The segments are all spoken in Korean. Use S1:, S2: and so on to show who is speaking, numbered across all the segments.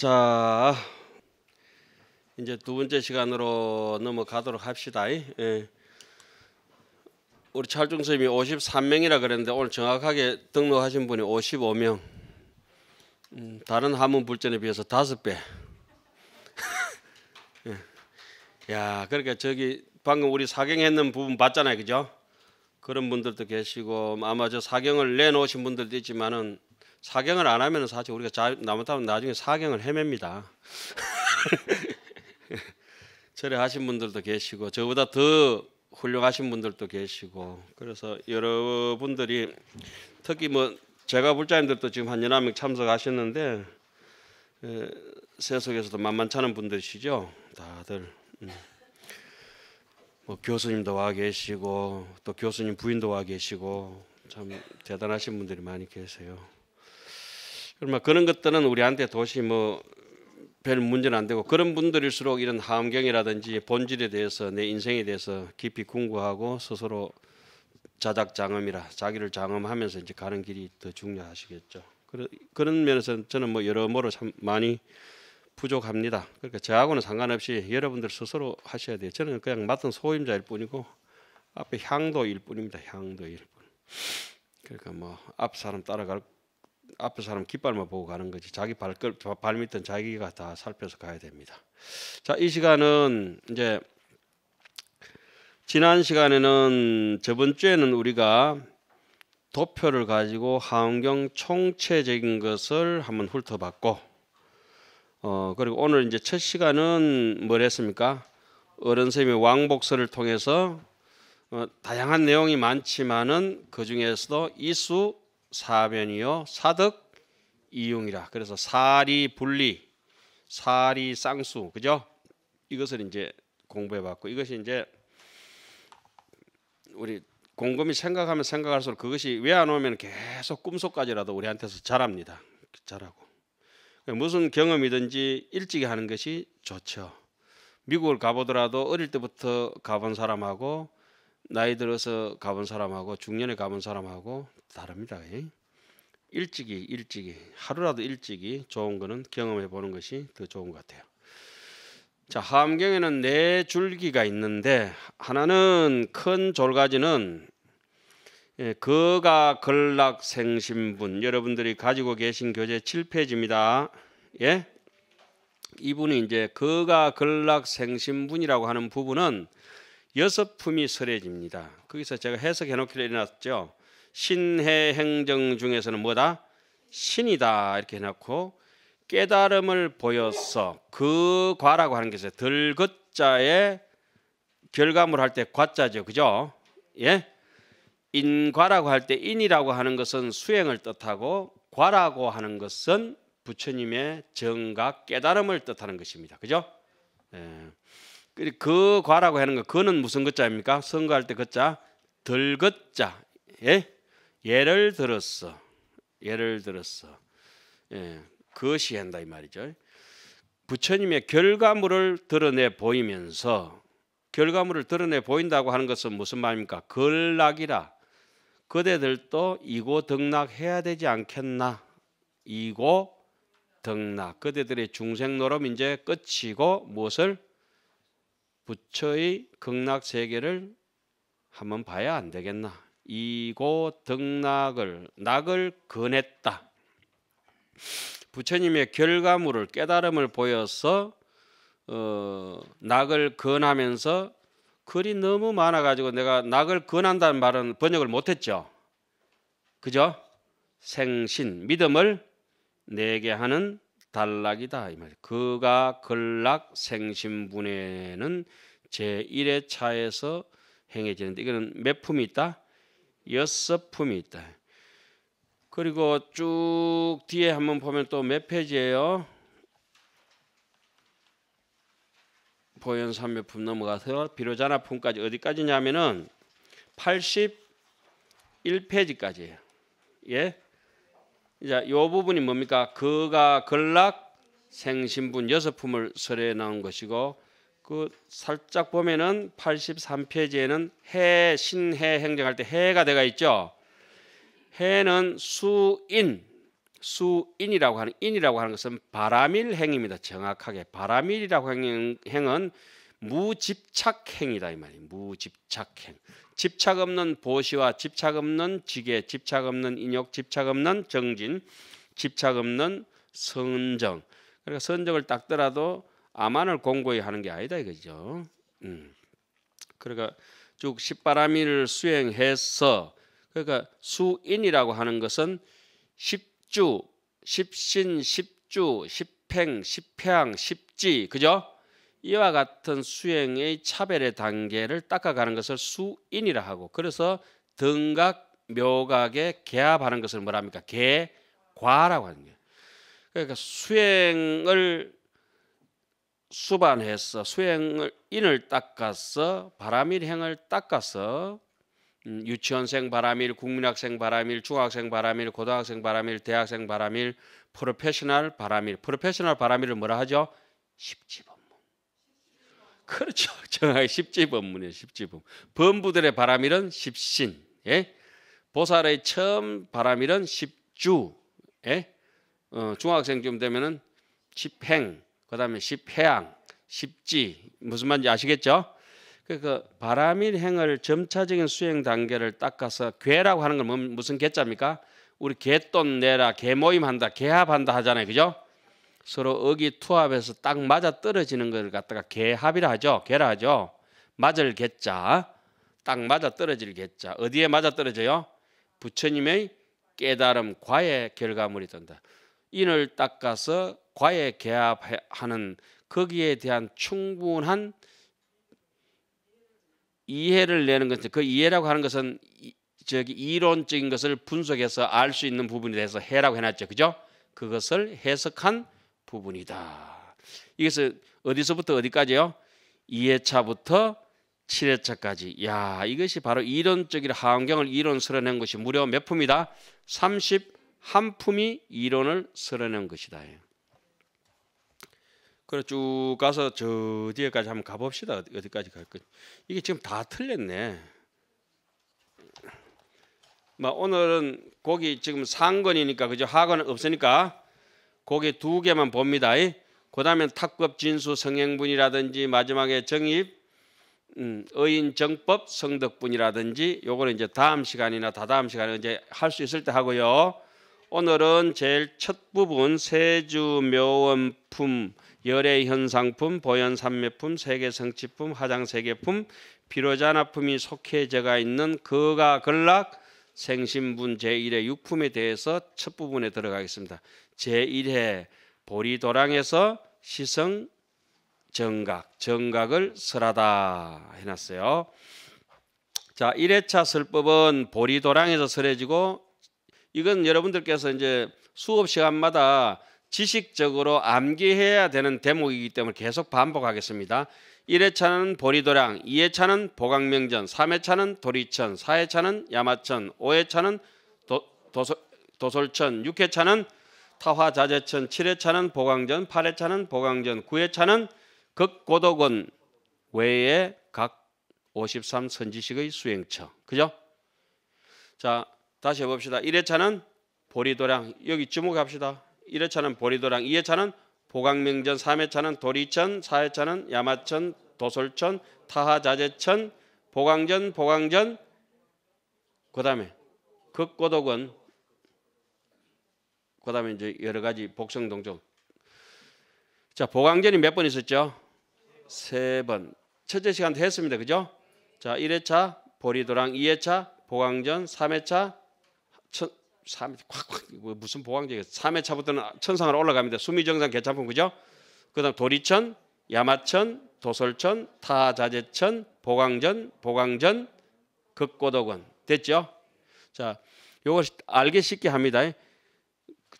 S1: 자, 이제 두 번째 시간으로 넘어가도록 합시다. 예. 우리 찰중 선이 53명이라 그랬는데 오늘 정확하게 등록하신 분이 55명. 음, 다른 한문 불전에 비해서 다섯 배. 예. 야, 그러니까 저기 방금 우리 사경했는 부분 봤잖아요, 그죠? 그런 분들도 계시고 아마 저 사경을 내놓으신 분들도 있지만은 사경을 안 하면 사실 우리가 잘못하면 나중에 사경을 헤맵니다. 철회하신 분들도 계시고 저보다 더 훌륭하신 분들도 계시고 그래서 여러분들이 특히 뭐 제가 불자님들도 지금 한 여러 명 참석하셨는데 세속에서도 만만찮은 분들이시죠 다들 음. 뭐 교수님도 와 계시고 또 교수님 부인도 와 계시고 참 대단하신 분들이 많이 계세요. 그러면 그런 것들은 우리한테 도시 뭐 별 문제는 안 되고 그런 분들일수록 이런 함경이라든지 본질에 대해서 내 인생에 대해서 깊이 궁구하고 스스로 자작 장음이라 자기를 장음하면서 이제 가는 길이 더 중요하시겠죠. 그런 면에서 저는 뭐 여러모로 참 많이 부족합니다. 그러니까 저하고는 상관없이 여러분들 스스로 하셔야 돼요. 저는 그냥 맡은 소임자일 뿐이고 앞에 향도일 뿐입니다. 향도일 뿐. 그러니까 뭐앞 사람 따라갈 앞에 사람 깃발만 보고 가는 거지 자기 발걸 발밑은 자기가 다 살펴서 가야 됩니다. 자, 이 시간은 이제 지난 시간에는 저번 주에는 우리가 도표를 가지고 환경 총체적인 것을 한번 훑어봤고 어 그리고 오늘 이제 첫 시간은 뭘 했습니까? 어른 쌤이 왕복서를 통해서 어, 다양한 내용이 많지만은 그 중에서도 이수 사변이요 사득 이용이라. 그래서 사리 분리, 사리 쌍수, 그죠? 이것을 이제 공부해봤고 이것이 이제 우리 곰곰이 생각하면 생각할수록 그것이 왜 안 오면 계속 꿈속까지라도 우리한테서 자랍니다. 자라고. 무슨 경험이든지 일찍이 하는 것이 좋죠. 미국을 가보더라도 어릴 때부터 가본 사람하고 나이 들어서 가본 사람하고 중년에 가본 사람하고 다릅니다. 예? 일찍이 일찍이 하루라도 일찍이 좋은 거는 경험해 보는 것이 더 좋은 것 같아요. 자 함경에는 네 줄기가 있는데 하나는 큰 졸가지는 예, 거가 걸락 생신분 여러분들이 가지고 계신 교재 7페이지입니다. 예? 이분이 이제 거가 걸락 생신분이라고 하는 부분은 여섯 품이 설해집니다. 거기서 제가 해석해 놓기로 해놨죠. 신해 행정 중에서는 뭐다? 신이다 이렇게 해놓고 깨달음을 보였어. 그 과라고 하는 게있 들것자에 결과물 할때 과자죠. 그죠? 예? 인과라고 할 때 인이라고 하는 것은 수행을 뜻하고 과라고 하는 것은 부처님의 정각 깨달음을 뜻하는 것입니다. 그죠? 예. 그 과라고 하는 거 그는 무슨 것자입니까? 선거할 때 것자 들것자 예? 예를 들었어 예를 들었어 예. 그것이 한다 이 말이죠. 부처님의 결과물을 드러내 보이면서 결과물을 드러내 보인다고 하는 것은 무슨 말입니까? 걸락이라 그대들도 이고 등락해야 되지 않겠나? 이고 등락 그대들의 중생 노름 이제 끝이고 무엇을 부처의 극락 세계를 한번 봐야 안 되겠나. 이고 등락을 낙을 건했다. 부처님의 결과물을 깨달음을 보여서 어, 낙을 건하면서 글이 너무 많아가지고 내가 낙을 건한다는 말은 번역을 못했죠. 그죠? 생신 믿음을 내게 하는 단락이다 이 말. 그가 근락 생신분에는 제1회 차에서 행해지는데 이거는 몇 품이 있다? 여섯 품이 있다. 그리고 쭉 뒤에 한번 보면 또 몇 페이지예요? 보현 3몇품 넘어가서 비로자나 품까지 어디까지냐면은 81페이지까지예요. 예? 이제 요 부분이 뭡니까? 그가 걸락 생신분 여섯 품을 설에 나온 것이고 그 살짝 보면은 83페이지에는 해 신해 행정할 때 해가 돼가 있죠. 해는 수인 수인이라고 하는 인이라고 하는 것은 바람일 행입니다. 정확하게 바람일이라고 행은 무집착행이다 이 말이에요. 무집착행. 집착 없는 보시와 집착 없는 지게, 집착 없는 인욕, 집착 없는 정진, 집착 없는 선정. 그러니까 선정을 닦더라도 아만을 공고히 하는 게 아니다 이거죠. 음. 그러니까 쭉 십바라밀을 수행해서 그러니까 수인이라고 하는 것은 십주, 십신, 십주, 십행, 십향, 십지 그죠? 이와 같은 수행의 차별의 단계를 닦아가는 것을 수인이라 하고 그래서 등각 묘각에 개합하는 것을 뭐랍니까 개과라고 하는 거예요. 그러니까 수행을 수반해서 수행을 인을 닦아서 바람일 행을 닦아서 음, 유치원생 바람일, 국민학생 바람일, 중학생 바람일, 고등학생 바람일, 대학생 바람일, 프로페셔널 바람일. 프로페셔널 바람일을 뭐라 하죠? 십지 그렇죠. 정확히 십지법문이에요. 십지법. 문 범부들의 바람일은 십신. 예? 보살의 처음 바람일은 십주. 예? 어, 중학생쯤 되면은 십행. 그다음에 십해양, 십지. 무슨 말인지 아시겠죠? 그러 그 바람일 행을 점차적인 수행 단계를 닦아서 괴라고 하는 건 뭐, 무슨 괴짜입니까? 우리 개돈 내라, 개모임 한다, 개합한다 하잖아요. 그죠? 서로 어기투합해서 딱 맞아 떨어지는 걸 갖다가 개합이라 하죠. 개라 하죠. 맞을 개자. 딱 맞아 떨어질 개자. 어디에 맞아 떨어져요? 부처님의 깨달음 과의 결과물이 된다. 인을 닦아서 과에 개합하는 거기에 대한 충분한 이해를 내는 것은 그 이해라고 하는 것은 저기 이론적인 것을 분석해서 알 수 있는 부분에 대해서 해라고 해놨죠, 그죠? 그것을 해석한 부분이다. 이것을 어디서부터 어디까지요? 2회차부터 7회차까지. 야, 이것이 바로 이론적인 하원경을 이론 쓸어낸 것이 무려 몇 품이다? 31품이 이론을 쓸어낸 것이다. 그래 쭉 가서 저 뒤에까지 한번 가봅시다. 어디까지 갈까? 이게 지금 다 틀렸네. 뭐 오늘은 거기 지금 상권이니까 그죠? 하관은 없으니까 거기 두 개만 봅니다. 그 다음에 탁법 진수 성행분이라든지 마지막에 정입 음, 의인 정법 성덕분이라든지 요거는 이제 다음 시간이나 다다음 시간에 이제 할 수 있을 때 하고요. 오늘은 제일 첫 부분 세주 묘원품 열애 현상품 보현 산매품 세계 성취품 화장 세계품 비로자나품이 속해져가 있는 거가 근락 생신분 제1의 육품에 대해서 첫 부분에 들어가겠습니다. 제1회 보리도랑에서 시성 정각, 정각을 설하다 해놨어요. 자, 1회차 설법은 보리도랑에서 설해지고 이건 여러분들께서 이제 수업 시간마다 지식적으로 암기해야 되는 대목이기 때문에 계속 반복하겠습니다. 1회차는 보리도랑, 2회차는 보강명전, 3회차는 도리천, 4회차는 야마천, 5회차는 도, 도소, 도솔천, 6회차는 타화자재천 7회차는 보강전 8회차는 보강전 9회차는 극고독원 외에 각53 선지식의 수행처 그죠? 자 다시 해봅시다 1회차는 보리도량 여기 주목합시다 1회차는 보리도량 2회차는 보강명전 3회차는 도리천 4회차는 야마천 도솔천 타하자재천 보강전 보강전 그 다음에 극고독은 그다음에 이제 여러 가지 복성 동종. 자, 보강전이 몇 번 있었죠? 세 번. 첫째 시간도 했습니다. 그죠? 자, 1회차 보리도랑 2회차 보강전 3회차 천, 3, 콱콱, 무슨 보강전이 3회차부터는 천상으로 올라갑니다. 수미정상 개차품 그죠? 그 다음 도리천, 야마천, 도설천, 타자재천, 보강전, 보강전, 극고독원 됐죠? 자, 요거 알기 쉽게 합니다.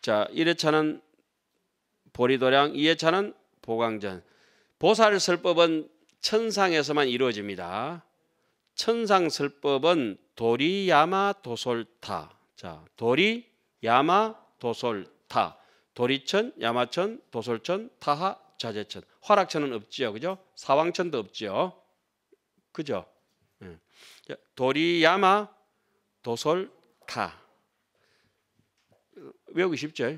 S1: 자, 1회차는 보리도량, 2회차는 보광전. 보살 설법은 천상에서만 이루어집니다. 천상 설법은 도리 야마 도솔타. 자, 도리 야마 도솔타. 도리천, 야마천, 도솔천, 타하, 자재천. 화락천은 없지요. 그죠? 사왕천도 없지요. 그죠? 예. 도리 야마 도솔타. 외우기 쉽죠.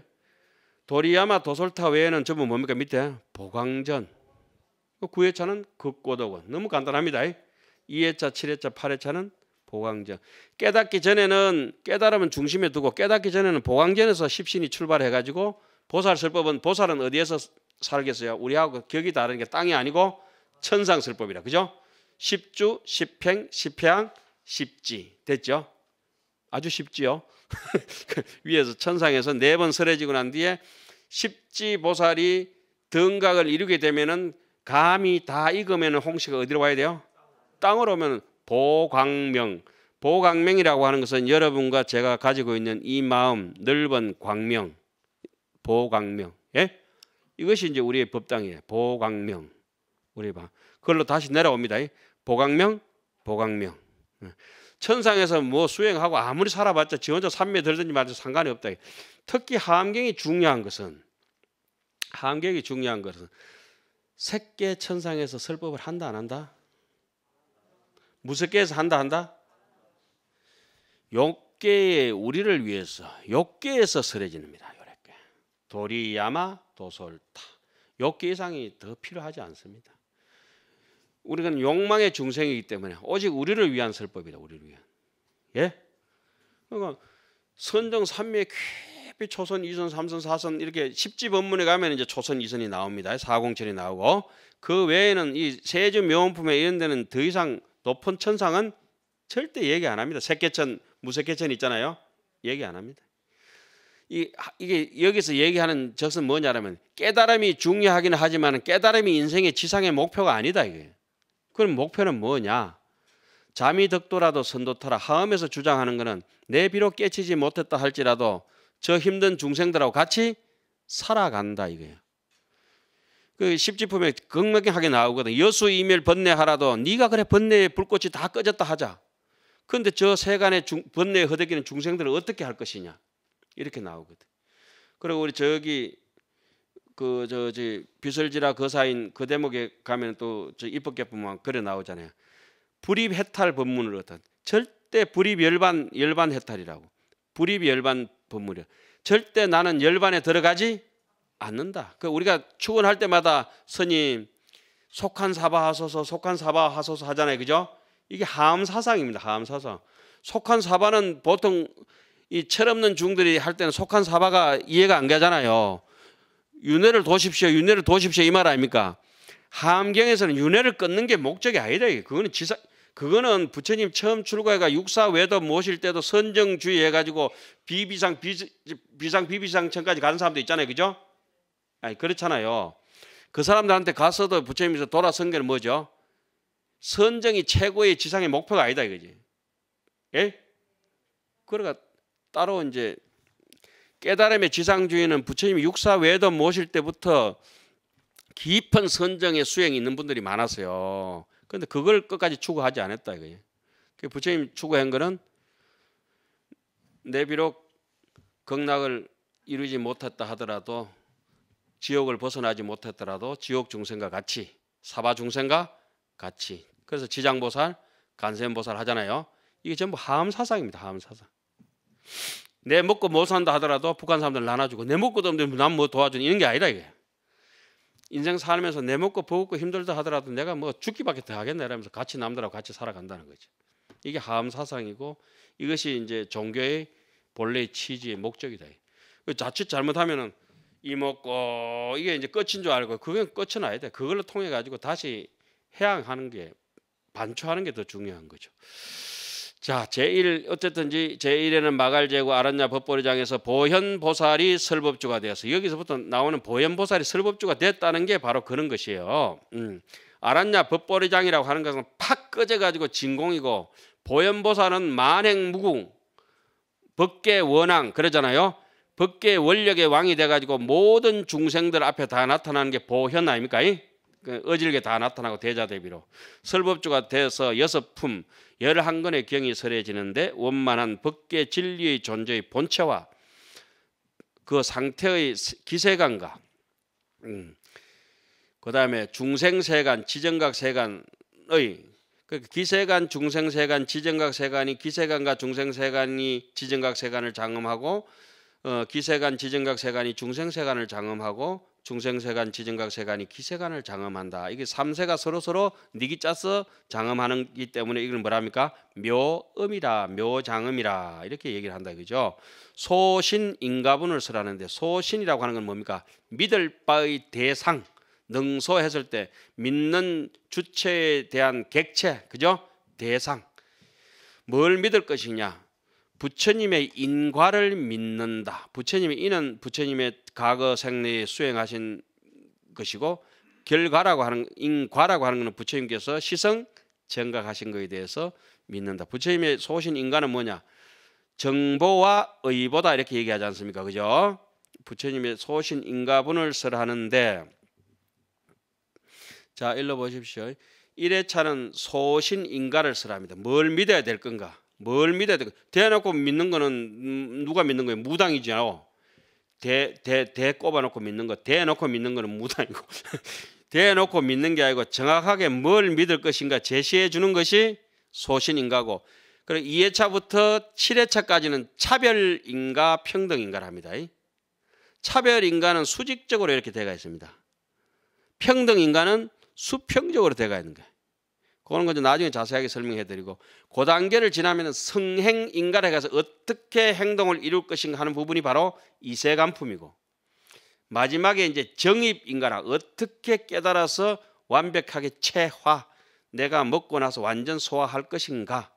S1: 도리야마 도솔타 외에는 전부 뭡니까 밑에 보광전. 그 구회차는 극고독원 너무 간단합니다. 2회차, 7회차, 8회차는 보광전. 깨닫기 전에는 깨달음은 중심에 두고 깨닫기 전에는 보광전에서 십신이 출발해 가지고 보살 설법은 보살은 어디에서 살겠어요? 우리하고 격이 다른 게 땅이 아니고 천상 설법이라. 그죠? 십주, 십행, 십향, 십지. 됐죠? 아주 쉽지요. 위에서 천상에서 네 번쓰해지고난 뒤에 십지보살이 등각을 이루게 되면은 감이 다 익으면 홍시가 어디로 와야 돼요? 땅으로 오면 보광명. 보광명이라고 하는 것은 여러분과 제가 가지고 있는 이 마음 넓은 광명. 보광명. 예? 이것이 이제 우리의 법당이에요. 보광명. 우리 봐. 그걸로 다시 내려옵니다. 보광명, 보광명. 예. 천상에서 뭐 수행하고 아무리 살아봤자 지 혼자 산매 들든지 말든 상관이 없다. 특히 함경이 중요한 것은 함경이 중요한 것은 새끼 천상에서 설법을 한다 안 한다? 무섭게에서 한다 한다? 욕계의 우리를 위해서 욕계에서 설해집니다 요래께 도리야마 도솔타 욕계 이상이 더 필요하지 않습니다. 우리는 욕망의 중생이기 때문에 오직 우리를 위한 설법이다. 우리를 위한. 예? 그러니까 선정 삼미의 깊이 초선 이선삼선사선 이렇게 십지 법문에 가면 이제 초선 이선이 나옵니다. 사공천이 나오고 그 외에는 이 세주 묘원품에 이런 데는 더 이상 높은 천상은 절대 얘기 안 합니다. 색계천, 무색계천 있잖아요. 얘기 안 합니다. 이, 이게 여기서 얘기하는 적은 뭐냐면 깨달음이 중요하긴 하지만 깨달음이 인생의 지상의 목표가 아니다 이게. 그럼 목표는 뭐냐? 잠이 덕도라도 선도터라 하음에서 주장하는 것은 내 비록 깨치지 못했다 할지라도 저 힘든 중생들하고 같이 살아간다 이거예요. 그 십지품에 극명하게 나오거든. 여수 이멸 번뇌하라도 네가 그래 번뇌의 불꽃이 다 꺼졌다 하자. 그런데 저 세간의 중, 번뇌에 허덕이는 중생들을 어떻게 할 것이냐 이렇게 나오거든. 그리고 우리 저기 그저저 비설지라 거사인 그, 그 대목에 가면 또저 입법개혁법만 그려 나오잖아요. 불입 해탈 법문을 어떤 절대 불입 열반 열반 해탈이라고 불입 열반 법문이야. 절대 나는 열반에 들어가지 않는다. 그 우리가 추원할 때마다 스님 속한 사바 하소서 속한 사바 하소서 하잖아요. 그죠? 이게 하암 사상입니다. 하암 사상. 속한 사바는 보통 이 철없는 중들이 할 때는 속한 사바가 이해가 안 가잖아요. 윤회를 도십시오. 윤회를 도십시오. 이 말 아닙니까? 함경에서는 윤회를 끊는 게 목적이 아니다. 그거는 지사 그거는 부처님 처음 출가해가 육사 외도 모실 때도 선정주의 해가지고 비비상 비비, 상 비비상천까지 가는 사람도 있잖아요, 그죠? 아니 그렇잖아요. 그 사람들한테 가서도 부처님께서 돌아선 게 뭐죠? 선정이 최고의 지상의 목표가 아니다 이거지. 예? 그러니까 따로 이제 깨달음의 지상주의는 부처님이 육사 외도 모실 때부터 깊은 선정의 수행이 있는 분들이 많았어요. 그런데 그걸 끝까지 추구하지 않았다 이거예요. 그러니까 부처님 추구한 거는 내 비록 극락을 이루지 못했다 하더라도 지옥을 벗어나지 못했더라도 지옥 중생과 같이 사바 중생과 같이 그래서 지장보살, 간센보살 하잖아요. 이게 전부 하암 사상입니다. 하암 사상. 내 먹고 못 뭐 산다 하더라도 북한 사람들 나눠주고 내 먹고도 없는데 난뭐 도와주는 이런 게 아니다 이게. 인생 살면서 내 먹고 버겁고 힘들다 하더라도 내가 뭐 죽기밖에 더 하겠네 라면서 같이 남들하고 같이 살아간다는 거죠. 이게 하암 사상이고 이것이 이제 종교의 본래 취지의 목적이다. 그 자칫 잘못하면은 이 먹고 이게 이제 끝인 줄 알고 그건 끝은 아니다. 그걸로 통해 가지고 다시 해양하는 게 반추하는 게 더 중요한 거죠. 자, 제1 어쨌든지 제1에는 마갈제고 아란냐 법보리장에서 보현보살이 설법주가 되어서 여기서부터 나오는 보현보살이 설법주가 됐다는 게 바로 그런 것이에요. 음. 아란냐 법보리장이라고 하는 것은 팍 꺼져 가지고 진공이고 보현보살은 만행무궁 법계 원왕 그러잖아요. 법계 원력의 왕이 돼 가지고 모든 중생들 앞에 다 나타나는 게 보현 아닙니까? 이? 그 어질게 다 나타나고 대자 대비로 설법주가 돼서 여섯 품 열한 건의 경이 설해지는데 원만한 법계 진리의 존재의 본체와 그 상태의 기세관과 음, 그 다음에 중생세관, 지정각세관의 그 기세관, 중생세관, 지정각세관이 기세관과 중생세관이 지정각세관을 장음하고 어, 기세관, 지정각세관이 중생세관을 장음하고 중생세간, 지정각세간이 기세간을 장엄한다. 이게 삼세가 서로서로 니기 짜서 장엄하는 기 때문에 이걸 뭐랍니까? 묘음이라, 묘장음이라 이렇게 얘기를 한다 그죠? 소신 인가분을 쓰라는데 소신이라고 하는 건 뭡니까? 믿을 바의 대상, 능소했을 때 믿는 주체에 대한 객체, 그죠? 대상. 뭘 믿을 것이냐? 부처님의 인과를 믿는다. 부처님의 인은 부처님의 과거 생리에 수행하신 것이고 결과라고 하는 인과라고 하는 것은 부처님께서 시성 정각하신 것에 대해서 믿는다. 부처님의 소신 인과는 뭐냐? 정보와 의보다 이렇게 얘기하지 않습니까? 그죠? 부처님의 소신 인가분을 설하는데 자, 일러 보십시오. 1회차는 소신 인가를 설합니다. 뭘 믿어야 될 건가? 뭘 믿어야 돼? 대놓고 믿는 거는 누가 믿는 거예요? 무당이죠. 대, 대, 대 꼽아놓고 믿는 거. 대놓고 믿는 거는 무당이고. 대놓고 믿는 게 아니고 정확하게 뭘 믿을 것인가 제시해 주는 것이 소신인가고. 그리고 2회차부터 7회차까지는 차별인가 평등인가를 합니다. 차별인가는 수직적으로 이렇게 돼가 있습니다. 평등인가는 수평적으로 돼가 있는 거예요. 그거는 이제 나중에 자세하게 설명해드리고 그 단계를 지나면 성행 인간에 가서 어떻게 행동을 이룰 것인가 하는 부분이 바로 이세간품이고 마지막에 이제 정입 인간아 어떻게 깨달아서 완벽하게 체화 내가 먹고 나서 완전 소화할 것인가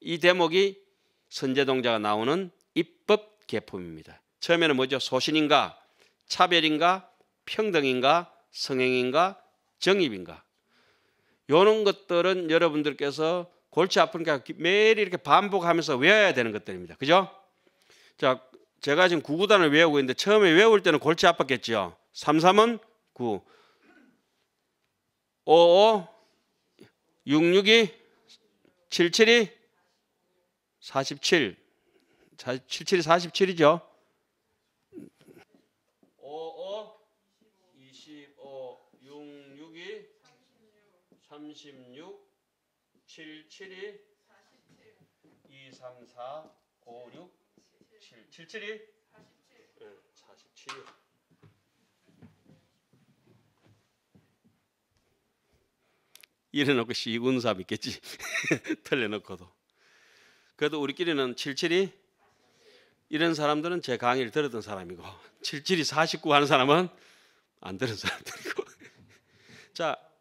S1: 이 대목이 선제동자가 나오는 입법 개품입니다. 처음에는 뭐죠? 소신인가 차별인가 평등인가 성행인가 정입인가 요런 것들은 여러분들께서 골치 아프니까 매일 이렇게 반복하면서 외워야 되는 것들입니다. 그죠? 자, 제가 지금 구구단을 외우고 있는데 처음에 외울 때는 골치 아팠겠죠요 삼삼은구 오오 육육이 칠칠이 사십칠 사칠이 사십칠이죠. 36, 7, 7이 47. 2, 3, 4, 5, 6, 7, 7, 7이 47. 네, 47. 이래놓고 시군사 있겠지 틀려놓고도. 그래도 우리끼리는 77이 이런 사람들은 제 강의를 들었던 사람이고 77이 49 하는 사람은 안 들은 사람들이고 자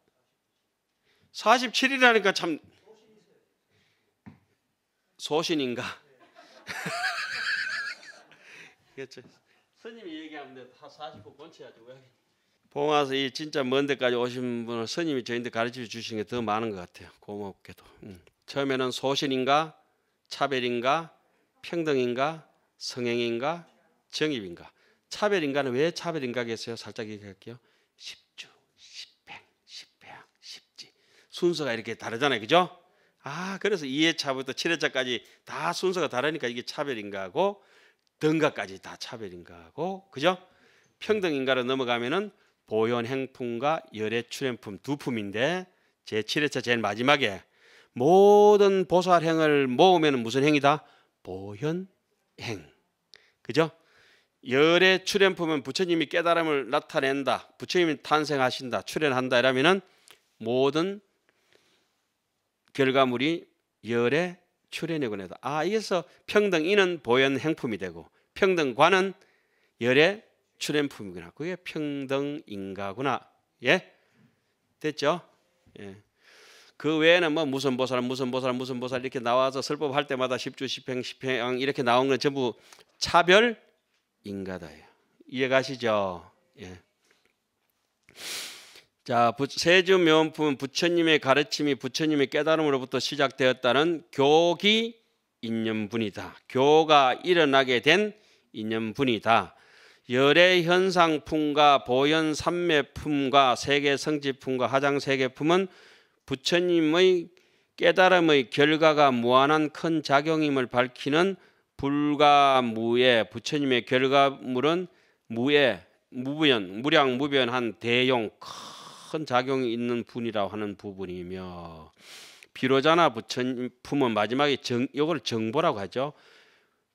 S1: 47이라니까 참 소신인가? 그렇죠. 스님이 얘기하면 다49 번째야죠. 봉화서 이 진짜 먼 데까지 오신 분을 스님이 저희한테 가르쳐 주신 게더 많은 것 같아요. 고맙게도. 음. 처음에는 소신인가, 차별인가, 평등인가, 성행인가, 정입인가. 차별인가는 왜 차별인가겠어요? 살짝 얘기할게요. 순서가 이렇게 다르잖아요. 그죠? 아, 그래서 2회차부터 7회차까지 다 순서가 다르니까 이게 차별인가 하고 등가까지 다 차별인가 하고 그죠? 평등인가로 넘어가면은 보현 행품과 열애 출현품 두 품인데 제 7회차 제일 마지막에 모든 보살행을 모으면 무슨 행이다? 보현행. 그죠? 열의 출현품은 부처님이 깨달음을 나타낸다. 부처님이 탄생하신다. 출현한다. 이러면은 모든 결과물이 열의 출현이고 내다. 아, 여기서 평등 이는 보현 행품이 되고 평등관은 열의 출현품이구나. 그게 평등인가구나. 예? 됐죠? 예. 그 외에는 뭐 무슨 보살, 무슨 보살, 무슨 보살 이렇게 나와서 설법할 때마다 십주, 십행, 십행 이렇게 나온 건 전부 차별 인가다예요. 이해 가시죠? 예. 자, 세주 명품 부처님의 가르침이 부처님의 깨달음으로부터 시작되었다는 교기 인연분이다. 교가 일어나게 된 인연분이다. 열의 현상품과 보현 삼매품과 세계 성지품과 하장 세계품은 부처님의 깨달음의 결과가 무한한 큰 작용임을 밝히는 불가무의 부처님의 결과물은 무의 무변 무량무변한 대용 큰큰 작용이 있는 분이라고 하는 부분이며 비로자나 부처님은 마지막에 정, 이걸 정보라고 하죠.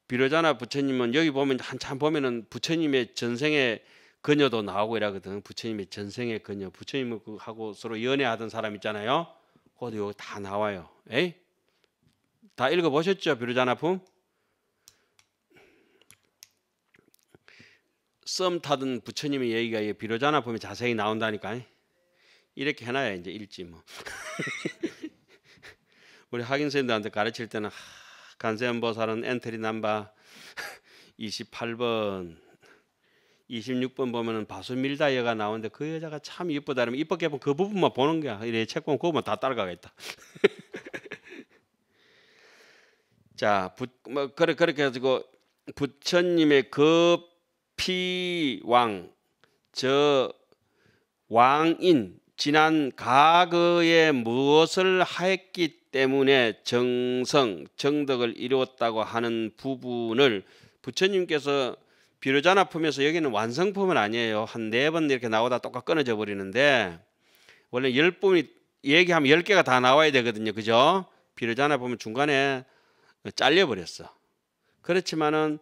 S1: 비로자나 부처님은 여기 보면 한참 보면은 부처님의 전생에 그녀도 나오고 이러거든. 부처님의 전생의 그녀, 부처님하고 그 서로 연애하던 사람 있잖아요. 그것기다 나와요. 에이? 다 읽어보셨죠? 비로자나 품? 썸 타던 부처님의 얘기가 비로자나 보면 자세히 나온다니까. 에이? 이렇게 해놔야 이제 읽지 뭐. 우리 학인생들한테 가르칠 때는 간세음보살은 엔트리 넘버 28번 26번 보면은 바수밀다 여가 나오는데 그 여자가 참 이쁘다 그러면 이쁘게 보면 그 부분만 보는 거야. 이래 책보면 그거만 다 따라가겠다. 자, 부, 뭐 그래 그렇게 해가지고 부처님의 급 그 피왕 저 왕인 지난 과거에 무엇을 하였기 때문에 정성, 정덕을 이루었다고 하는 부분을 부처님께서 비로자나 품에서 여기는 완성품은 아니에요. 한 네 번 이렇게 나오다 똑같 끊어져 버리는데 원래 열 분이 얘기하면 열 개가 다 나와야 되거든요. 그죠? 비로자나 보면 중간에 잘려 버렸어. 그렇지만은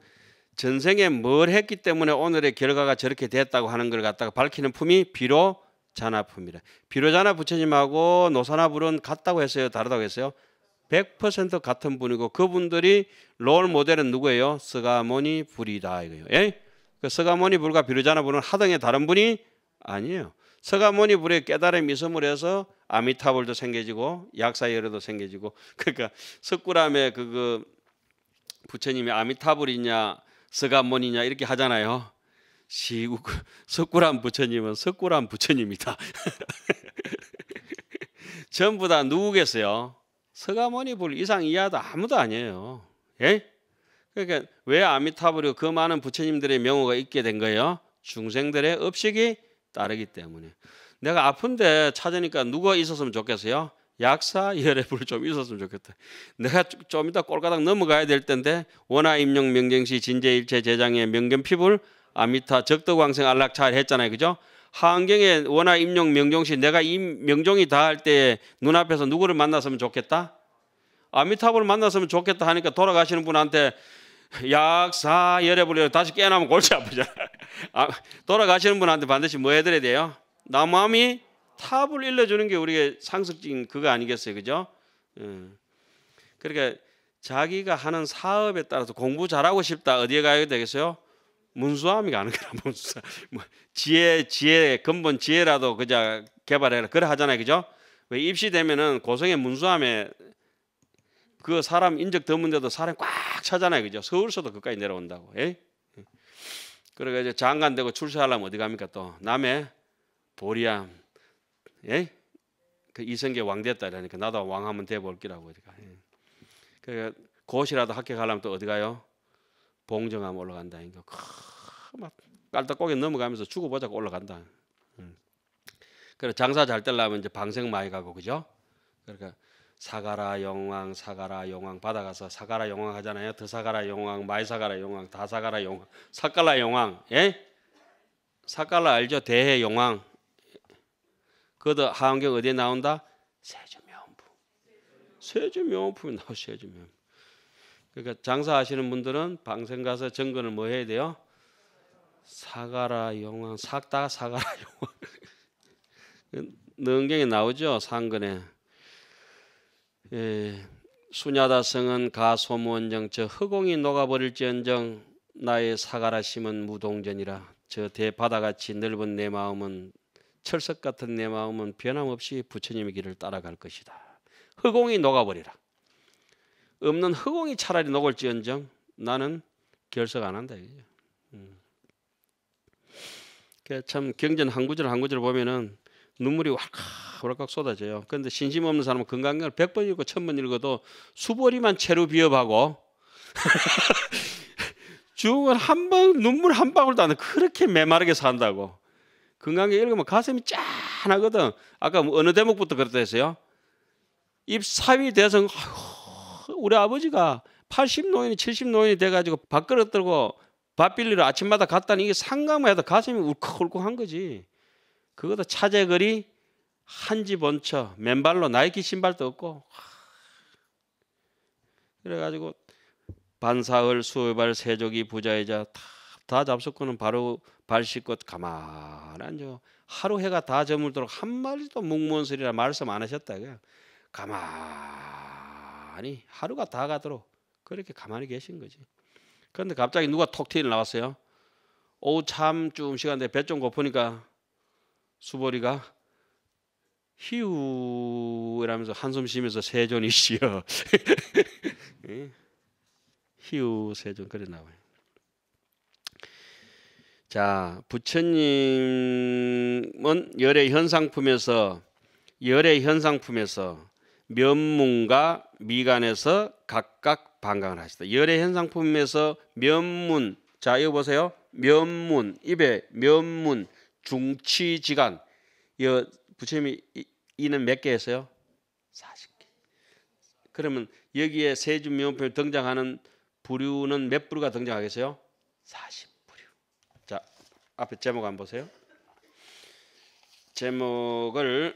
S1: 전생에 뭘 했기 때문에 오늘의 결과가 저렇게 됐다고 하는 걸 갖다가 밝히는 품이 비로 잔화품니다 비료자나 부처님하고 노사나불은 같다고 했어요. 다르다고 했어요. 100% 같은 분이고 그분들이 롤 모델은 누구예요? 스가모니 불이다 이거예요. 예? 그 스가모니 불과 비르자나 불은 하등의 다른 분이 아니에요. 스가모니 불의 깨달음 이섬으로 해서 아미타불도 생겨지고 약사열애도 생겨지고 그러니까 석굴암에 그 그 부처님이 아미타불이냐 스가모니냐 이렇게 하잖아요. 시국 석굴암 부처님은 석굴암 부처님이다. 전부 다 누구겠어요? 서가모니 불 이상 이하다 아무도 아니에요. 예? 그러니까 왜 아미타불이 그 많은 부처님들의 명호가 있게 된 거예요? 중생들의 업식이 따르기 때문에. 내가 아픈데 찾으니까 누가 있었으면 좋겠어요? 약사 열애불 좀 있었으면 좋겠다. 내가 좀 이따 꼴가닥 넘어가야 될 텐데 원하 임용 명경시 진제일체 제장의 명견 피불 아미타 적도광생 안락 잘 했잖아요. 그죠? 환경에 원화 임용 명종시 내가 이 명종이 다할때 눈앞에서 누구를 만났으면 좋겠다? 아미타불을 만났으면 좋겠다 하니까 돌아가시는 분한테 약사 열애버려 다시 깨어나면 골치 아프잖아. 아, 돌아가시는 분한테 반드시 뭐 해드려야 돼요? 나 마음이 탑을 일러주는 게 우리의 상습적인 그거 아니겠어요, 그죠? 음. 그러니까 자기가 하는 사업에 따라서 공부 잘하고 싶다 어디에 가야 되겠어요? 문수함이가 는 거라 문수. 함뭐 지혜 지혜 근본 지혜라도 그자 개발해라 그래 하잖아요, 그죠? 왜 입시되면은 고성의 문수함에 그 사람 인적 드문데도 사람 꽉 차잖아요, 그죠? 서울서도 그까지 내려온다고. 예? 그러니까 이제 장관 되고 출세하려면 어디 갑니까 또 남해 보리암 예? 그 이성계 왕 됐다 이러니까 나도 왕 하면 돼볼기라고 어디가. 예. 그러니까 고시라도 합격하려면 또 어디 가요? 봉정하 올라간다. 이거 막 깔딱고개 넘어가면서 주고 보자고 올라간다. 음. 그래 장사 잘 되려면 이제 방생 많이 가고 그죠? 그러니까 사가라 영왕 사가라 영왕 받아가서 사가라 영왕 하잖아요. 더 사가라 영왕 마이 사가라 영왕 다 사가라 영왕 사깔라 영왕 예? 사깔라 알죠? 대해 영왕 그것 하원경 어디에 나온다? 세주명품 세주명품 나오 세주명품 그러니까 장사하시는 분들은 방생 가서 정근을 뭐 해야 돼요? 사가라 용왕 삭다 사가라 용왕 능경에 나오죠 상근에 예, 수냐다성은 가소무원정 저 흑공이 녹아버릴지언정 나의 사가라심은 무동전이라 저 대바다같이 넓은 내 마음은 철석 같은 내 마음은 변함없이 부처님의 길을 따라갈 것이다 흑공이 녹아버리라 없는 허공이 차라리 녹을지언정 나는 결석 안 한다 이거참 음. 그 경전 한 구절 한 구절 보면은 눈물이 왈칵 왈칵 쏟아져요. 그런데 신심 없는 사람은 건강경을 1번 읽고 1번 읽어도 수보리만 채로 비협하고 중은 한번 눈물 한 방울도 안 그렇게 메마르게 산다고. 건강경 읽으면 가슴이 짠하거든. 아까 뭐 어느 대목부터 그랬다 했어요. 입 사위 대성 아휴 우리 아버지가 80노인이 70노인이 돼가지고 밥그릇 들고 밥 빌리러 아침마다 갔다니 이게 상감만 해도 가슴이 울컥울컥한 거지. 그것도 차제거리 한집 원처 맨발로 나이키 신발도 없고 그래가지고 반사흘 수의발 세족이 부자이자 다, 다 잡수고는 바로 발 씻고 가만 앉아 하루 해가 다 저물도록 한 마리도 묵문설이라 말씀 안 하셨다 가만 아니 하루가 다 가도록 그렇게 가만히 계신 거지. 그런데 갑자기 누가 톡 튀어 나왔어요. 오후 참좀시간돼배좀 고프니까 수보리가 히우 이라면서 한숨 쉬면서 세존이시여 예? 히우 세존 그래 나와요. 자 부처님은 열의 현상품에서 열의 현상품에서 면문과 미간에서 각각 방광을 하시다. 열의 현상품에서 면문 자 이거 보세요. 면문 입에 면문 중치지간 이 부처님이 이는 몇개 했어요? 40개. 그러면 여기에 세주명품 등장하는 부류는 몇 부류가 등장하겠어요? 40부류. 자 앞에 제목 안 보세요? 제목을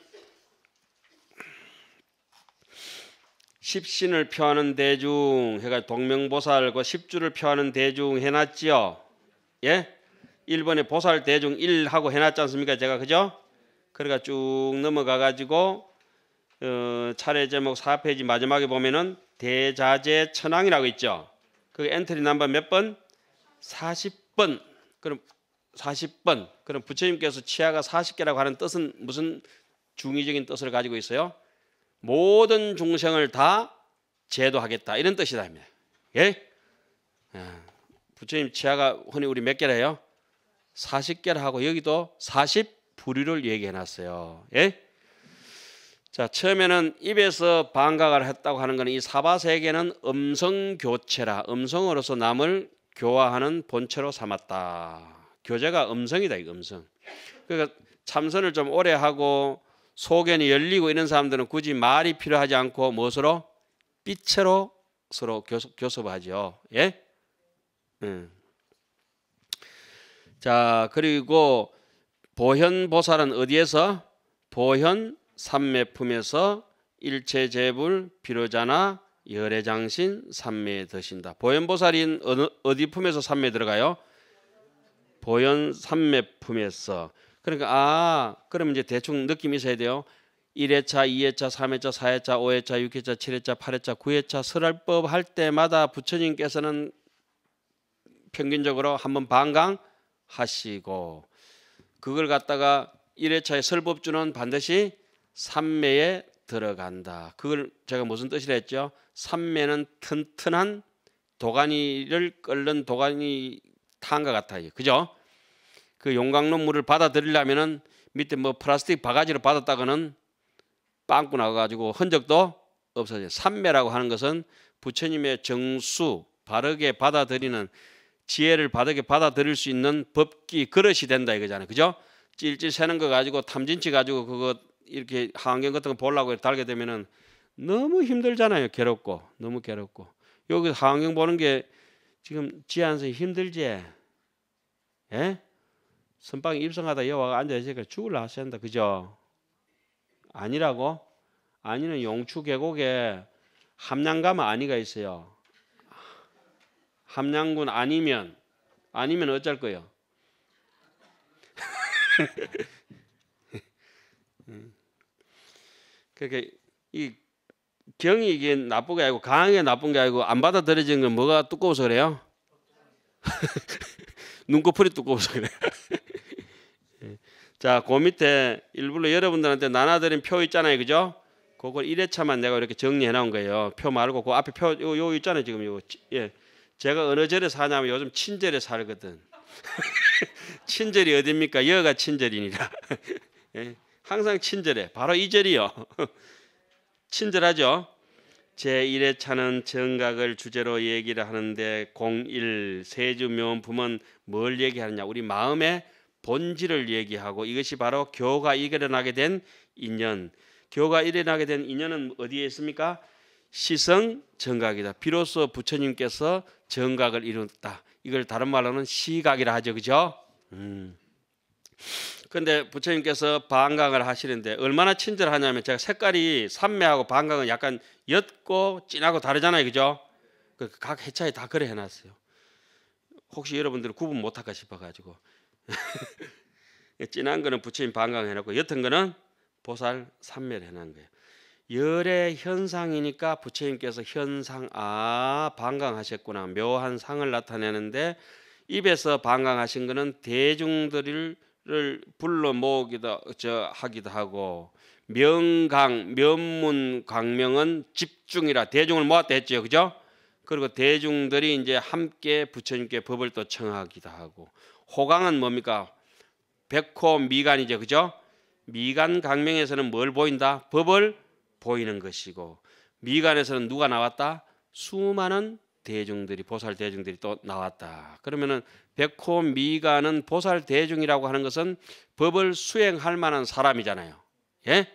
S1: 십신을 표하는 대중 해가 동명보살 과 그 십주를 표하는 대중 해놨지요. 예? 1번에 보살 대중 1 하고 해놨지 않습니까? 제가 그죠? 그러가쭉 그러니까 넘어가 가지고 어, 차례 제목 4페이지 마지막에 보면은 대자재 천왕이라고 있죠. 그 엔트리 넘버 몇 번? 40번. 그럼 40번. 그럼 부처님께서 치아가 40개라고 하는 뜻은 무슨 중의적인 뜻을 가지고 있어요? 모든 중생을 다 제도하겠다 이런 뜻이다 합 예? 예? 부처님 치아가 흔히 우리 몇 개래요? 40개라 하고 여기도 40 부류를 얘기해 놨어요. 예? 자, 처음에는 입에서 반각을 했다고 하는 것은 이 사바세계는 음성 교체라 음성으로서 남을 교화하는 본체로 삼았다. 교제가 음성이다, 이 음성. 그러니까 참선을 좀 오래 하고 소견이 열리고 이런 사람들은 굳이 말이 필요하지 않고 무엇으로? 빛으로 서로 교섭, 교섭하죠. 예? 예. 자, 그리고 보현보살은 어디에서? 보현 삼매품에서 일체재불, 비로자나 열애장신 삼매에 드신다. 보현보살인 어디 품에서 삼매 들어가요? 보현 삼매품에서 그러니까 아 그러면 이제 대충 느낌이 있어야 돼요. 1회차, 2회차, 3회차, 4회차, 5회차, 6회차, 7회차, 8회차, 9회차 설할법 할 때마다 부처님께서는 평균적으로 한번 반강 하시고 그걸 갖다가 1회차의 설법주는 반드시 3매에 들어간다. 그걸 제가 무슨 뜻이라 했죠? 3매는 튼튼한 도가니를 끓는 도가니 탄과 같아요. 그죠? 그 용광로 물을 받아들이려면은 밑에 뭐 플라스틱 바가지로 받았다가는 빵꾸 나가지고 흔적도 없어져요. 삼매라고 하는 것은 부처님의 정수 바르게 받아들이는 지혜를 바르게 받아들일 수 있는 법기 그릇이 된다 이거잖아요. 그죠? 찔찔 새는 거 가지고 탐진치 가지고 그거 이렇게 하경 같은 거 보려고 달게 되면은 너무 힘들잖아요. 괴롭고 너무 괴롭고 여기 하안경 보는 게 지금 지하에서 힘들지? 예? 선방에 입성하다 여호와가 앉아 있으니까 죽을라 하셨다. 그죠? 아니라고? 아니는 용추 계곡에 함량감면 아니가 있어요. 함량군 아니면 아니면 어쩔 거예요? 그니까이 경이 이게 나쁜 게 아니고 강한 게 나쁜 게 아니고 안 받아들여지는 건 뭐가 두꺼워서 그래요? 눈꺼풀이 두꺼워서 그래. 자, 그 밑에 일부러 여러분들한테 나눠드린 표 있잖아요. 그죠? 그걸 1회차만 내가 이렇게 정리해 놓은 거예요. 표 말고 그 앞에 표, 요, 요 있잖아요. 지금 요. 예. 제가 어느 절에 사냐면 요즘 친절에 살거든. 친절이 어딥니까? 여가 친절이니까. 예. 항상 친절해. 바로 이 절이요. 친절하죠? 제1회차는 정각을 주제로 얘기를 하는데 01세주명품은뭘 얘기하느냐? 우리 마음에 본질을 얘기하고 이것이 바로 교가 일어나게 된 인연. 교가 일어나게 된 인연은 어디에 있습니까? 시성 정각이다. 비로소 부처님께서 정각을 이뤘다. 이걸 다른 말로는 시각이라 하죠. 그죠? 음. 근데 부처님께서 방광을 하시는데 얼마나 친절하냐면 제가 색깔이 삼매하고 방광은 약간 옅고 진하고 다르잖아요. 그죠? 그 각 해차에 다 그래 해놨어요. 혹시 여러분들이 구분 못할까 싶어가지고 진한 거는 부처님 반강해놓고 옅은 거는 보살 삼매 해놓은 거예요. 열의 현상이니까 부처님께서 현상 아 방광하셨구나 묘한 상을 나타내는데 입에서 방광하신 거는 대중들을 불러 모으기도 저 하기도 하고 명강 면문 광명은 집중이라 대중을 모았다 했죠 그죠? 그리고 대중들이 이제 함께 부처님께 법을 또 청하기도 하고 호강은 뭡니까? 백호 미간이죠. 그죠? 미간 강명에서는 뭘 보인다? 법을 보이는 것이고 미간에서는 누가 나왔다? 수많은 대중들이 보살 대중들이 또 나왔다. 그러면은 백호 미간은 보살 대중이라고 하는 것은 법을 수행할 만한 사람이잖아요. 예?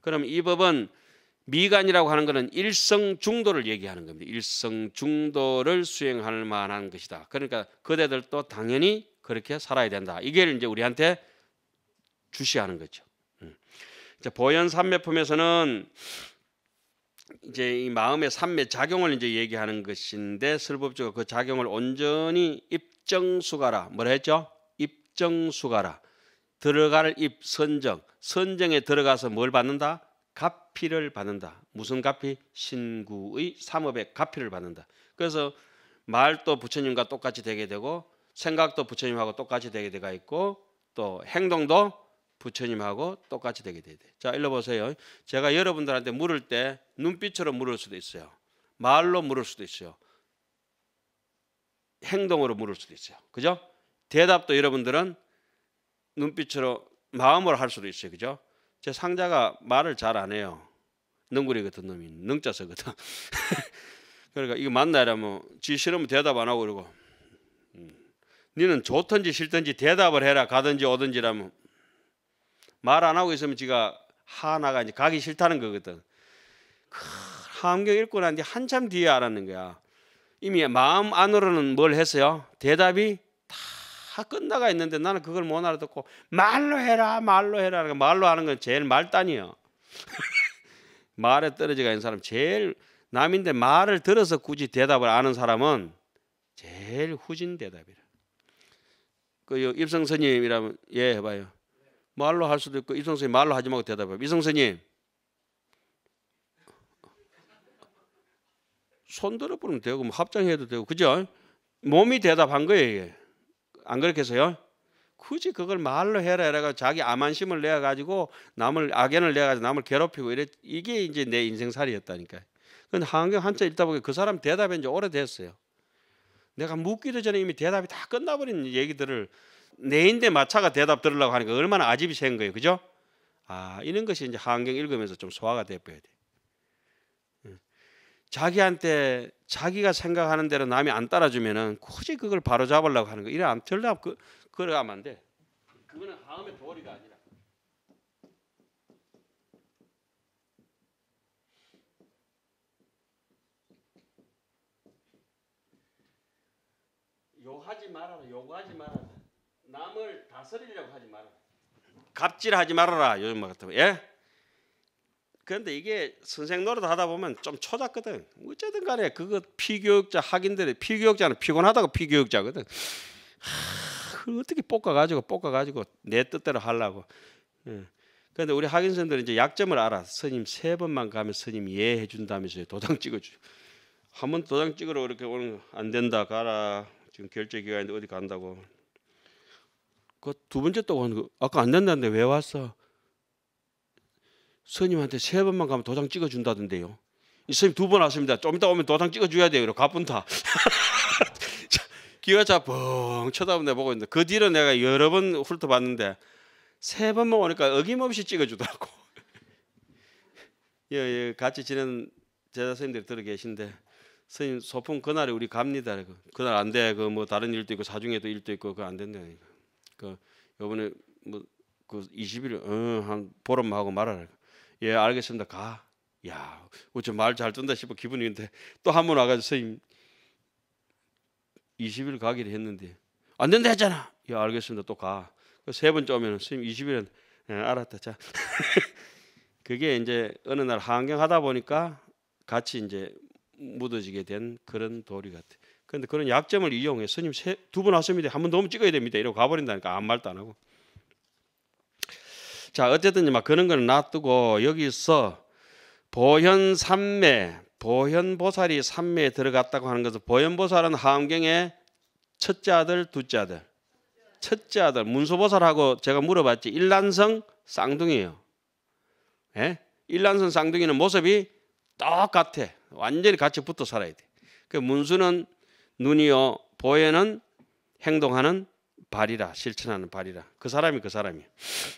S1: 그럼 이 법은 미간이라고 하는 것은 일성 중도를 얘기하는 겁니다. 일성 중도를 수행할 만한 것이다. 그러니까 그대들도 당연히 그렇게 살아야 된다. 이게 이제 우리한테 주시하는 거죠. 음. 이제 보현 삼매품에서는 이제 이 마음의 삼매 작용을 이제 얘기하는 것인데 설법주가 그 작용을 온전히 입정수가라 뭐라 했죠? 입정수가라 들어갈 입 선정 선정에 들어가서 뭘 받는다? 가피를 받는다. 무슨 가피? 신구의 삼업의 가피를 받는다. 그래서 말도 부처님과 똑같이 되게 되고 생각도 부처님하고 똑같이 되게 돼가 있고 또 행동도 부처님하고 똑같이 되게 돼야 돼. 자, 일로 보세요. 제가 여러분들한테 물을 때 눈빛으로 물을 수도 있어요. 말로 물을 수도 있어요. 행동으로 물을 수도 있어요. 그죠? 대답도 여러분들은 눈빛으로 마음으로 할 수도 있어요. 그죠? 제 상자가 말을 잘 안 해요. 능구리 같은 놈이 능자 쓰거든. 그러니까 이거 맞나 이러면 지시으면 대답 안 하고 그러고 너는 좋든지 싫든지 대답을 해라 가든지 오든지라면 말 안 하고 있으면 지가 하나가 이제 가기 싫다는 거거든. 함경 읽고 난 뒤 한참 뒤에 알았는 거야. 이미 마음 안으로는 뭘 했어요? 대답이 다 끝나가 있는데 나는 그걸 못 알아듣고 말로 해라 말로 해라 말로 하는 건 제일 말단이요. 말에 떨어져가 있는 사람 제일 남인데 말을 들어서 굳이 대답을 아는 사람은 제일 후진 대답이라. 그 입성 선생님이라면예 해봐요. 말로 할 수도 있고 입성 선생님 말로 하지 말고 대답해. 입성 선생님손 들어 보면 되고 뭐 합장해도 되고 그죠? 몸이 대답한 거예요. 안 그렇게 해서요? 굳이 그걸 말로 해라 해라가 자기 암만심을 내어 가지고 남을 악연을 내어 가지고 남을 괴롭히고 이래 이게 이제 내 인생살이었다니까. 근데 한경 한자 읽다 보니까 그 사람 대답한 지 오래됐어요. 내가 묻기도 전에 이미 대답이 다 끝나버린 얘기들을 내인데 마차가 대답 들으려고 하니까 얼마나 아집이 센 거예요. 그죠? 아, 이런 것이 이제 한경 읽으면서 좀 소화가 돼어야 돼. 자기한테 자기가 생각하는 대로 남이 안 따라주면은 굳이 그걸 바로 잡으려고 하는 거. 이래 안 틀려. 그, 그러면 안 돼. 그거는 하음의 도리가 아니라. 요하지 말아라. 요구하지 말아라. 남을 다스리려고 하지 말아라. 갑질하지 말아라. 요즘 말 같으면 예. 그런데 이게 선생 노릇 하다 보면 좀 초작거든. 어쨌든 간에 그거 피교육자 학인들이 피교육자는 피곤하다고 피교육자거든. 하, 그 어떻게 볶아가지고 볶아가지고 내 뜻대로 하려고. 예. 그런데 우리 학인선들은 이제 약점을 알아. 스님 세 번만 가면 스님 이해해 준다면서 도장 찍어주. 한번 도장 찍으러 이렇게 오는 안 된다 가라. 지금 결제 기간인데 어디 간다고. 그 두 번째 또거 그 아까 안 된다는데 왜 왔어? 스님한테 세 번만 가면 도장 찍어준다던데요. 이 스님 두 번 왔습니다. 좀 이따 오면 도장 찍어줘야 돼요. 이러고 가뿐타. 기가 차뻥 쳐다보데 보고 있는데 그 뒤로 내가 여러 번 훑어봤는데 세 번만 오니까 어김없이 찍어주더라고. 예, 예, 같이 지낸 제자 선생님들이 들어 계신데 선생님 소풍 그날에 우리 갑니다. 그 그날 안 돼. 그 뭐 다른 일도 있고 사중에도 일도 있고 그안된다그 요번에 뭐 그 20일 어 한 보름 하고 말하라 예, 알겠습니다. 가. 야, 어째 말잘 뜬다 싶어 기분인데 또 한 번 와가지고 선생님 20일 가기로 했는데 안 된다 했잖아. 예, 알겠습니다. 또 가. 그 세번쪼 오면 선생님 20일은 예, 알았다. 자. 그게 이제 어느 날환경 하다 보니까 같이 이제 묻어지게 된 그런 도리 같아요. 그런데 그런 약점을 이용해 스님 두번 왔습니다. 한번 너무 찍어야 됩니다. 이러고 가버린다니까 아무 말도 안 하고. 자 어쨌든 막 그런 거는 놔두고 여기서 보현 삼매 보현 보살이 삼매에 들어갔다고 하는 것은 보현 보살은 하암경의 첫째 아들 둘째 아들 첫째 아들 문수 보살하고 제가 물어봤지 일란성 쌍둥이에요. 예? 일란성 쌍둥이는 모습이 똑같아. 완전히 같이 붙어 살아야 돼. 그 문수는 눈이요, 보혜는 행동하는 발이라 실천하는 발이라. 그 사람이 그 사람이야.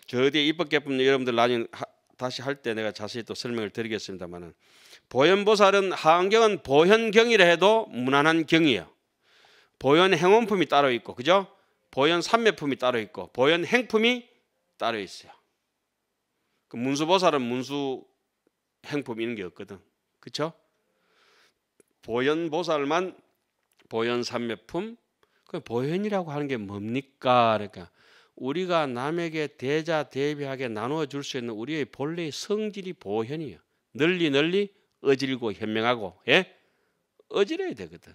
S1: 저 뒤에 입법 개법 여러분들 나중에 하, 다시 할 때 내가 자세히 또 설명을 드리겠습니다만은 보현보살은 하안경은 보현경이라 해도 무난한 경이에요. 보현 행원품이 따로 있고 그죠? 보현 삼매품이 따로 있고 보현 행품이 따로 있어요. 그 문수보살은 문수 행품 이런 게 없거든. 그렇죠? 보현 보살만 보현 삼매품 그 보현이라고 하는 게 뭡니까? 그러니까 우리가 남에게 대자 대비하게 나누어 줄 수 있는 우리의 본래의 성질이 보현이에요. 널리 널리 어질고 현명하고 예? 어질해야 되거든.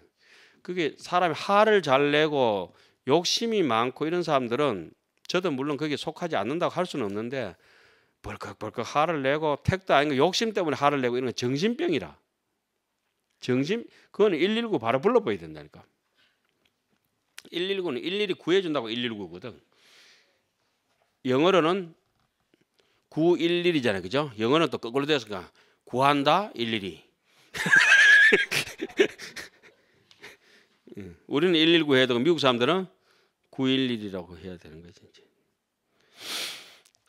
S1: 그게 사람이 화를 잘 내고 욕심이 많고 이런 사람들은 저도 물론 거기에 속하지 않는다고 할 수는 없는데 벌컥벌컥 화를 내고 택도 아닌 거 욕심 때문에 화를 내고 이런 건 정신병이라. 정신 그거는 119 바로 불러봐야 된다니까. 119는 112 구해준다고 119거든. 영어로는 911이잖아요. 그죠? 영어는 또 거꾸로 되었으니까 구한다 112. 우리는 119해도 미국 사람들은 911이라고 해야 되는 거지. 이제.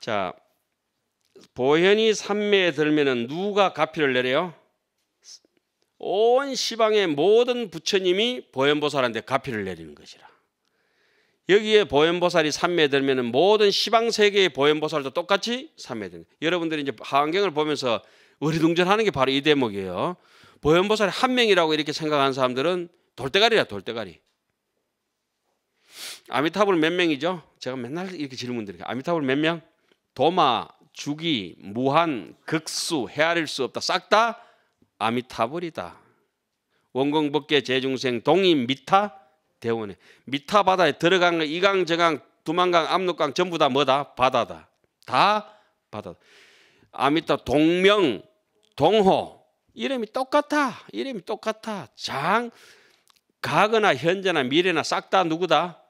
S1: 자, 보현이 산매에 들면은 누가 가피를 내려요? 온 시방의 모든 부처님이 보현보살한테 가피를 내리는 것이라. 여기에 보현보살이 삼매들면 모든 시방 세계의 보현보살도 똑같이 삼매들. 여러분들이 이제 환경을 보면서 어리둥절하는 게 바로 이 대목이에요. 보현보살이 한 명이라고 이렇게 생각하는 사람들은 돌대가리라 돌대가리. 아미타불 몇 명이죠? 제가 맨날 이렇게 질문 드려요. 아미타불 몇 명? 도마, 주기, 무한, 극수, 헤아릴 수 없다. 싹다 아미타불이다. 원공법계 재중생 동인 미타 대원에 미타 바다에 들어간 거 이강 저강 두만강 압록강 전부 다 뭐다 바다다 다 바다 아미타 동명 동호 이름이 똑같아 이름이 똑같아 장 가거나 현재나 미래나 싹 다 누구다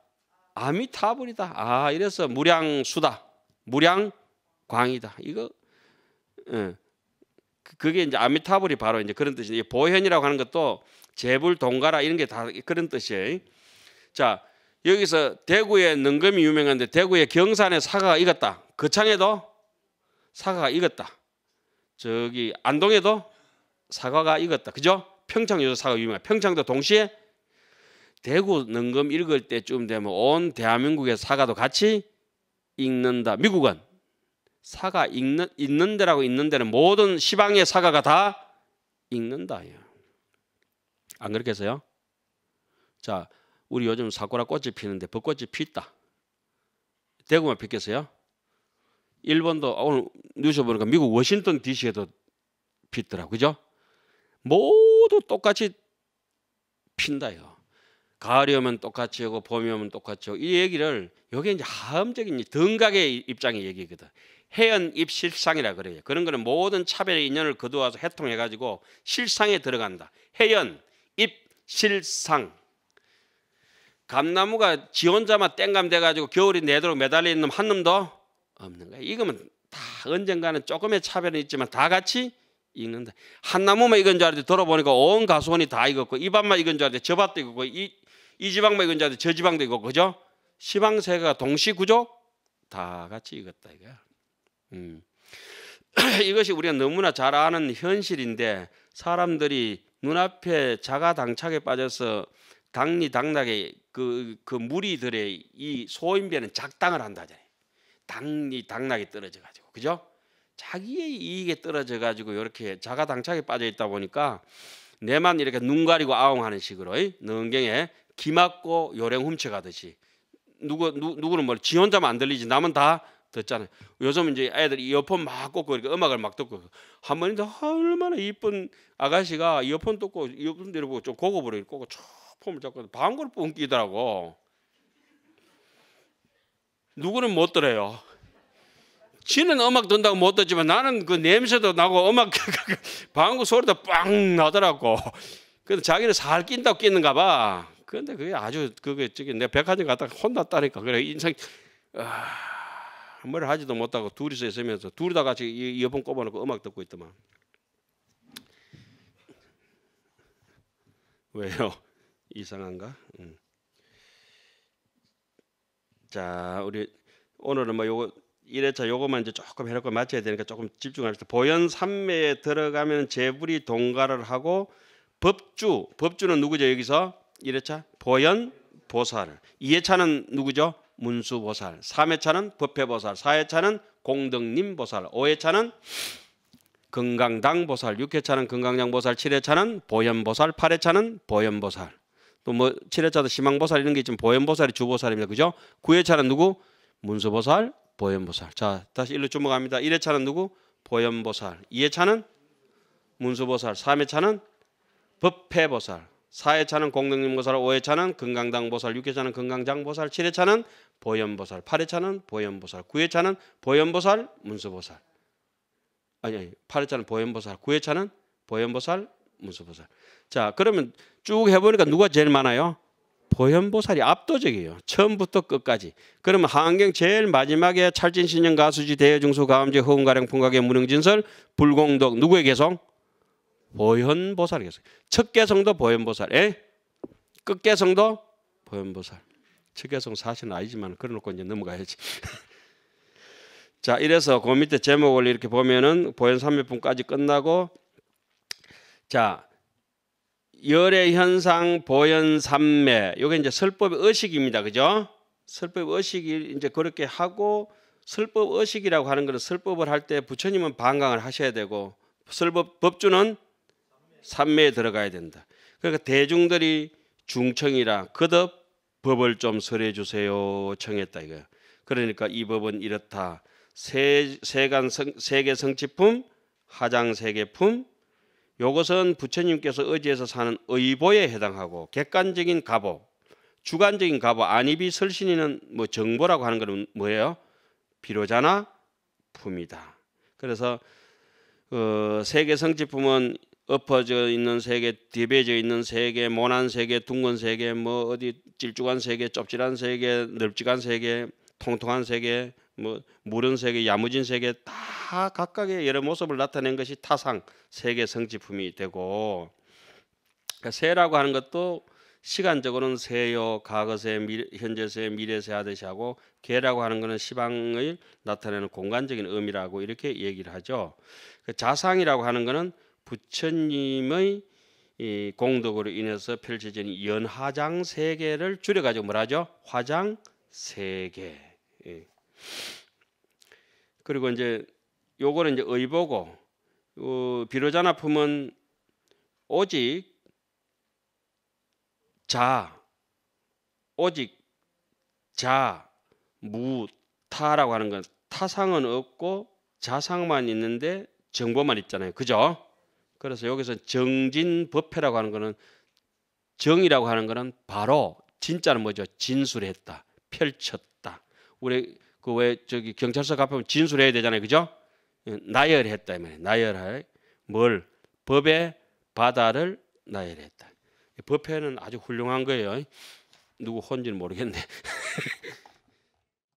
S1: 아미타불이다 아 이래서 무량수다 무량광이다 이거 응. 예. 그게 이제 아미타불이 바로 이제 그런 뜻이에요. 보현이라고 하는 것도 재불 동가라 이런 게 다 그런 뜻이에요. 자 여기서 대구의 능금이 유명한데 대구의 경산에 사과가 익었다. 거창에도 그 사과가 익었다. 저기 안동에도 사과가 익었다. 그죠? 평창 요새 사과 유명해. 평창도 동시에 대구 능금 읽을 때쯤 되면 온 대한민국의 사과도 같이 읽는다. 미국은 사가 있는 있는 데라고 있는 데는 모든 시방의 사가가 다 읽는다. 안 그렇게 해서요? 자, 우리 요즘 사쿠라 꽃이 피는데 벚꽃이 피다 대구만 피겠어요? 일본도 오늘 뉴스 보니까 미국 워싱턴 DC에도 피더라. 그죠? 모두 똑같이 핀다요. 가을이 오면 똑같이 오고 봄이 오면 똑같이 오고 이 얘기를 여기 이제 함음적인 등각의 입장의 얘기거든. 해연 입실상이라 그래요. 그런 거는 모든 차별의 인연을 거두어서 해통해가지고 실상에 들어간다. 해연 입실상. 감나무가 지 혼자만 땡감 돼가지고 겨울이 내도록 매달려 있는 한 놈도 없는 거야. 이거면 다 언젠가는 조금의 차별은 있지만 다 같이 읽는다한 나무만 익은 줄 알았는데 돌아보니까 온 가수원이 다 익었고 이 밭만 익은 줄 알았는데 저 밭도 익었고 이, 이 지방만 익은 줄 알았는데 저 지방도 익었고 그죠? 시방세가 동시 구조 다 같이 익었다 이거야. 음. 이것이 우리가 너무나 잘 아는 현실인데 사람들이 눈앞에 자가 당착에 빠져서 당리 당락의 그, 그 무리들의 이 소인배는 작당을 한다잖아요. 당리 당락에 떨어져 가지고 그죠? 자기의 이익에 떨어져 가지고 이렇게 자가 당착에 빠져 있다 보니까 내만 이렇게 눈 가리고 아웅하는 식으로 능경에 기맞고 요령 훔쳐가듯이 누구 누, 누구는 뭘지 혼자만 안 들리지 남은 다 듣잖아요. 요즘 이제 애들이 이어폰 막 꽂고 이렇게 그러니까 음악을 막 듣고 한번인데 얼마나 이쁜 아가씨가 이어폰 듣고 이어폰 들고 좀 고급으로 꽂고 쭉 폼을 잡고 방구를 뿜기더라고. 누구는 못 들어요. 지는 음악 듣는다고 못 듣지만 나는 그 냄새도 나고 음악 방구 소리도 빵 나더라고. 그래서 자기는 살 낀다고 끼는가 봐. 근데 그게 아주 그게 저기 내 백화점 갔다가 혼났다니까 그래 인상 아... 아무리 하지도 못하고 둘이서 있으면서 둘이 다 같이 이어폰 꼽아놓고 음악 듣고 있더만. 왜요? 이상한가? 음. 자, 우리 오늘은 뭐 요거 1회차 요거만 이제 조금 해놓고 맞춰야 되니까 조금 집중합시다. 보현 삼매에 들어가면 재불이 동가를 하고 법주, 법주는 누구죠 여기서? 1회차 보현 보살. 2회차는 누구죠? 문수보살, 3회차는 법회보살, 4회차는 공덕님보살, 5회차는 금강당보살, 6회차는 금강장보살, 7회차는 보현보살, 8회차는 보현보살. 또 뭐 7회차도 희망보살 이런 게 있지만 보현보살이 주보살입니다. 그죠? 9회차는 누구? 문수보살, 보현보살. 자, 다시 일로 주목합니다. 1회차는 누구? 보현보살. 2회차는 문수보살. 3회차는 법회보살. 4회차는 공덕님보살, 5회차는 금강당보살, 6회차는 금강장보살, 7회차는 보현보살, 8회차는 보현보살, 9회차는 보현보살, 문수보살. 아니, 아니, 8회차는 보현보살, 9회차는 보현보살, 문수보살. 자, 그러면 쭉 해보니까 누가 제일 많아요? 보현보살이 압도적이에요. 처음부터 끝까지. 그러면 한경 제일 마지막에 찰진신령 가수지 대여중수 가암제 허운가령 풍각의 무능진설 불공덕 누구의 개성? 보현보살이겠어요. 첫개성도 보현보살. 에? 끝개성도 보현보살. 첫개성 사실은 아니지만 그래놓고 이제 넘어가야지. 자, 이래서 그 밑에 제목을 이렇게 보면은 보현 삼일품까지 끝나고 자, 열의 현상 보현 삼매. 요게 이제 설법의 의식입니다. 그죠? 설법 의식이 이제 그렇게 하고 설법 의식이라고 하는 것은 설법을 할 때 부처님은 방강을 하셔야 되고 설법 법주는 산매에 들어가야 된다. 그러니까 대중들이 중청이라 그듭 법을 좀 설해 주세요 청했다 이거야. 그러니까 이 법은 이렇다. 세, 세간 성, 세계 성취품, 하장 세계품, 요것은 부처님께서 의지해서 사는 의보에 해당하고 객관적인 가보, 주관적인 가보, 안입비 설신이는 뭐 정보라고 하는 것은 뭐예요? 비로자나 품이다. 그래서 어, 세계 성취품은 엎어져 있는 세계, 뒤배져 있는 세계, 모난 세계, 둥근 세계, 뭐 어디 질쭉한 세계, 쩝질한 세계, 넓직한 세계, 통통한 세계, 뭐 무른 세계, 야무진 세계 다 각각의 여러 모습을 나타낸 것이 타상 세계 성지품이 되고 그러니까 세라고 하는 것도 시간적으로는 세요 과거세, 현재세, 미래세 하듯이 하고 개라고 하는 것은 시방을 나타내는 공간적인 의미라고 이렇게 얘기를 하죠. 그 자상이라고 하는 것은 부처님의 이 공덕으로 인해서 펼쳐진 연화장 세계를 줄여가지고 뭐라죠? 화장 세계. 예. 그리고 이제 요거는 이제 의보고 어, 비로자나 품은 오직 자 오직 자 무타라고 하는 건 타상은 없고 자상만 있는데 정보만 있잖아요. 그죠? 그래서 여기서 정진법회라고 하는 거는 정이라고 하는 거는 바로 진짜는 뭐죠? 진술했다. 펼쳤다. 우리 그왜 저기 경찰서 가보면 진술해야 되잖아요. 그죠? 나열했다 말이에요. 나열할 뭘 법의 바다를 나열했다. 법회는 아주 훌륭한 거예요. 누구 혼지는 모르겠네.